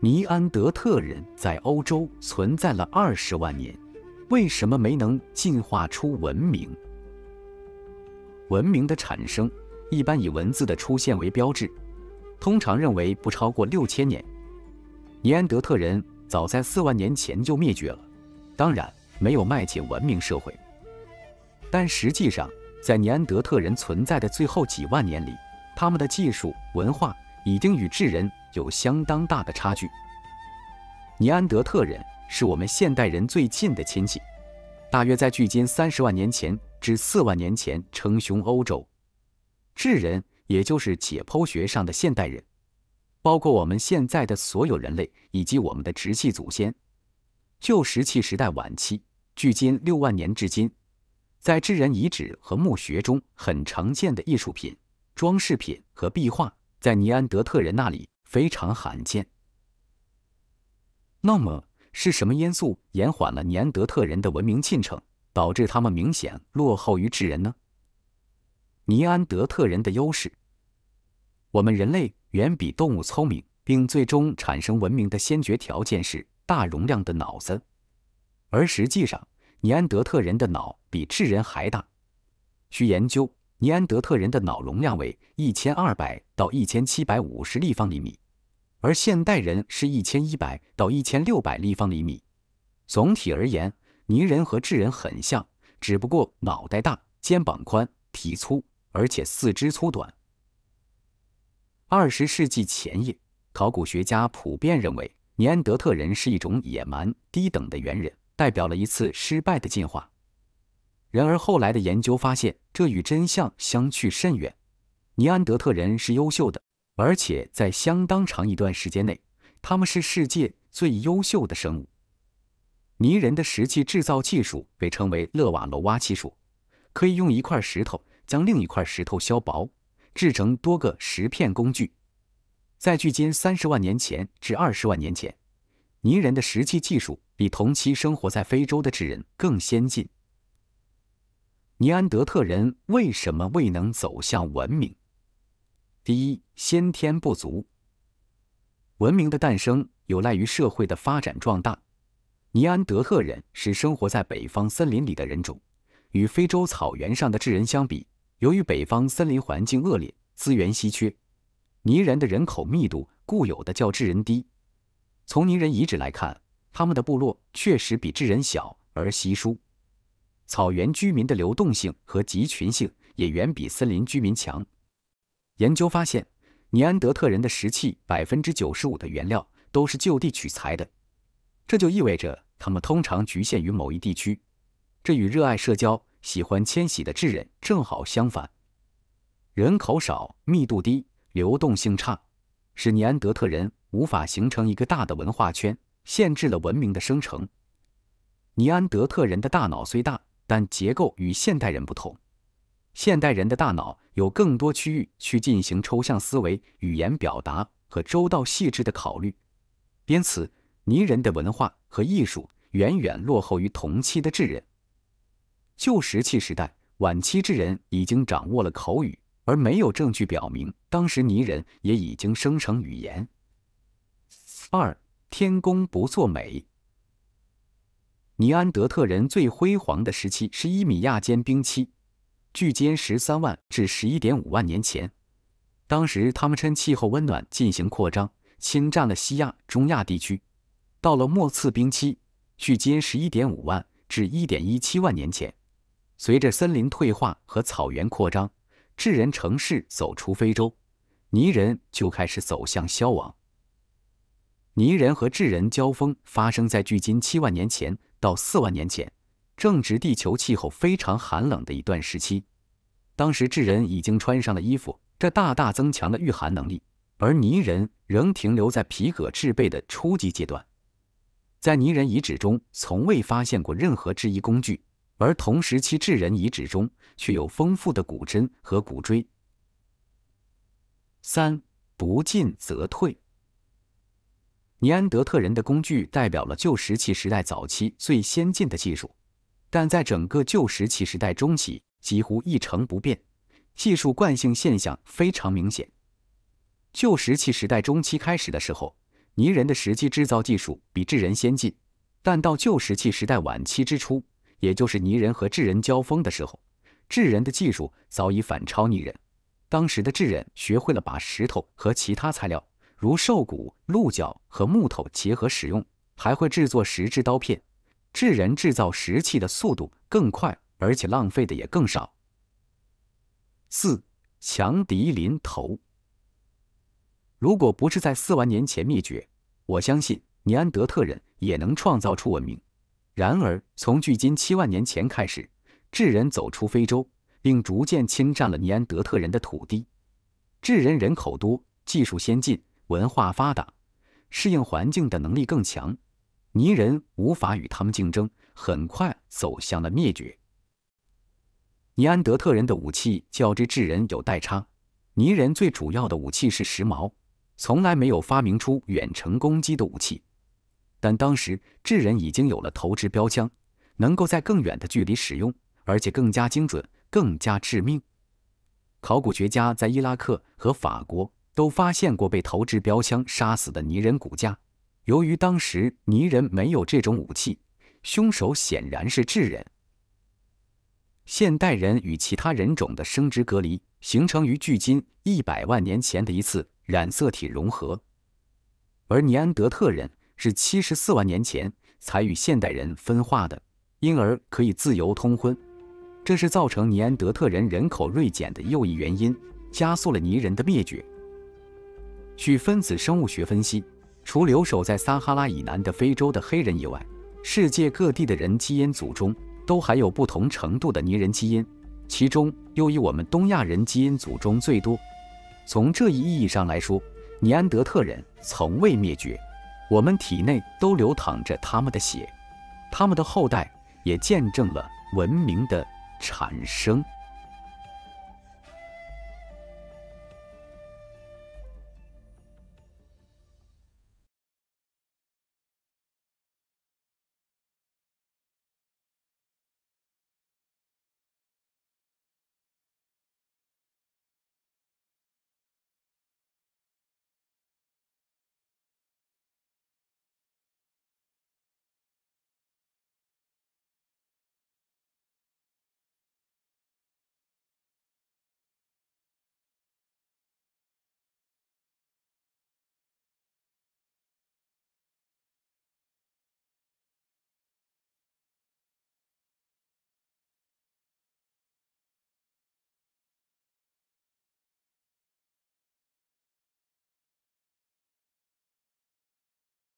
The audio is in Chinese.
尼安德特人在欧洲存在了二十万年，为什么没能进化出文明？文明的产生一般以文字的出现为标志，通常认为不超过六千年。尼安德特人早在四万年前就灭绝了，当然没有迈进文明社会。但实际上，在尼安德特人存在的最后几万年里，他们的技术文化已经与智人。有相当大的差距。尼安德特人是我们现代人最近的亲戚，大约在距今三十万年前至四万年前称雄欧洲。智人，也就是解剖学上的现代人，包括我们现在的所有人类以及我们的直系祖先。旧石器时代晚期，距今六万年至今，在智人遗址和墓穴中很常见的艺术品、装饰品和壁画，在尼安德特人那里。非常罕见。那么是什么因素延缓了尼安德特人的文明进程，导致他们明显落后于智人呢？尼安德特人的优势，我们人类远比动物聪明，并最终产生文明的先决条件是大容量的脑子。而实际上，尼安德特人的脑比智人还大。据研究，尼安德特人的脑容量为一千二百到一千七百五十立方厘米。而现代人是一千一百到一千六百立方厘米。总体而言，泥人和智人很像，只不过脑袋大、肩膀宽、体粗，而且四肢粗短。二十世纪前夜，考古学家普遍认为尼安德特人是一种野蛮、低等的猿人，代表了一次失败的进化。然而后来的研究发现，这与真相相去甚远。尼安德特人是优秀的。而且在相当长一段时间内，他们是世界最优秀的生物。泥人的石器制造技术被称为勒瓦罗瓦技术，可以用一块石头将另一块石头削薄，制成多个石片工具。在距今三十万年前至二十万年前，泥人的石器技术比同期生活在非洲的智人更先进。尼安德特人为什么未能走向文明？第一，先天不足。文明的诞生有赖于社会的发展壮大。尼安德特人是生活在北方森林里的人种，与非洲草原上的智人相比，由于北方森林环境恶劣，资源稀缺，尼人的人口密度固有的较智人低。从尼人遗址来看，他们的部落确实比智人小而稀疏。草原居民的流动性和集群性也远比森林居民强。研究发现，尼安德特人的石器百分之九十五的原料都是就地取材的，这就意味着他们通常局限于某一地区。这与热爱社交、喜欢迁徙的智人正好相反。人口少、密度低、流动性差，使尼安德特人无法形成一个大的文化圈，限制了文明的生成。尼安德特人的大脑虽大，但结构与现代人不同。现代人的大脑有更多区域去进行抽象思维、语言表达和周到细致的考虑，因此泥人的文化和艺术远远落后于同期的智人。旧石器时代晚期，智人已经掌握了口语，而没有证据表明当时泥人也已经生成语言。二天公不作美，尼安德特人最辉煌的时期是伊米亚间冰期。距今十三万至十一点五万年前，当时他们趁气候温暖进行扩张，侵占了西亚、中亚地区。到了末次冰期，距今十一点五万至一点一七万年前，随着森林退化和草原扩张，智人城市走出非洲，泥人就开始走向消亡。泥人和智人交锋发生在距今七万年前到四万年前，正值地球气候非常寒冷的一段时期。当时智人已经穿上了衣服，这大大增强了御寒能力，而泥人仍停留在皮革制备的初级阶段。在泥人遗址中，从未发现过任何制衣工具，而同时期智人遗址中却有丰富的骨针和骨锥。三不进则退，尼安德特人的工具代表了旧石器时代早期最先进的技术，但在整个旧石器时代中期。几乎一成不变，技术惯性现象非常明显。旧石器时代中期开始的时候，泥人的石器制造技术比智人先进，但到旧石器时代晚期之初，也就是泥人和智人交锋的时候，智人的技术早已反超泥人。当时的智人学会了把石头和其他材料，如兽骨、鹿角和木头结合使用，还会制作石制刀片。智人制造石器的速度更快。而且浪费的也更少。四强敌临头，如果不是在四万年前灭绝，我相信尼安德特人也能创造出文明。然而，从距今七万年前开始，智人走出非洲，并逐渐侵占了尼安德特人的土地。智人人口多，技术先进，文化发达，适应环境的能力更强，尼人无法与他们竞争，很快走向了灭绝。尼安德特人的武器较之智人有代差。尼人最主要的武器是时髦，从来没有发明出远程攻击的武器。但当时智人已经有了投掷标枪，能够在更远的距离使用，而且更加精准、更加致命。考古学家在伊拉克和法国都发现过被投掷标枪杀死的尼人骨架。由于当时尼人没有这种武器，凶手显然是智人。现代人与其他人种的生殖隔离形成于距今一百万年前的一次染色体融合，而尼安德特人是七十四万年前才与现代人分化的，因而可以自由通婚。这是造成尼安德特人人口锐减的又一原因，加速了尼人的灭绝。据分子生物学分析，除留守在撒哈拉以南的非洲的黑人以外，世界各地的人基因组中。都还有不同程度的尼人基因，其中又以我们东亚人基因组中最多。从这一意义上来说，尼安德特人从未灭绝，我们体内都流淌着他们的血，他们的后代也见证了文明的产生。